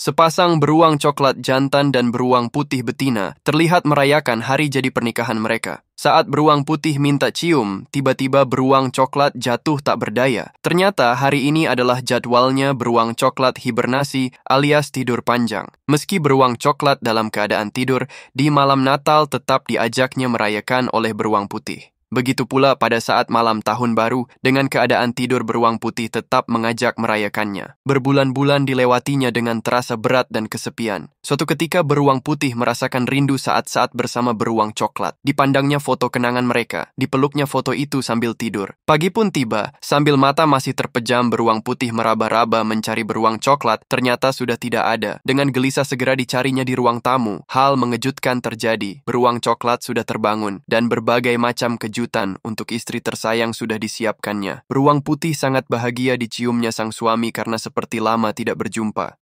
Sepasang beruang coklat jantan dan beruang putih betina terlihat merayakan hari jadi pernikahan mereka. Saat beruang putih minta cium, tiba-tiba beruang coklat jatuh tak berdaya. Ternyata hari ini adalah jadwalnya beruang coklat hibernasi alias tidur panjang. Meski beruang coklat dalam keadaan tidur, di malam Natal tetap diajaknya merayakan oleh beruang putih. Begitu pula pada saat malam tahun baru dengan keadaan tidur beruang putih tetap mengajak merayakannya. Berbulan-bulan dilewatinya dengan terasa berat dan kesepian. Suatu ketika beruang putih merasakan rindu saat-saat bersama beruang coklat. Dipandangnya foto kenangan mereka, dipeluknya foto itu sambil tidur. Pagi pun tiba, sambil mata masih terpejam beruang putih meraba-raba mencari beruang coklat, ternyata sudah tidak ada. Dengan gelisah segera dicarinya di ruang tamu. Hal mengejutkan terjadi. Beruang coklat sudah terbangun dan berbagai macam kejutan kejutan untuk istri tersayang sudah disiapkannya. Beruang putih sangat bahagia diciumnya sang suami karena seperti lama tidak berjumpa.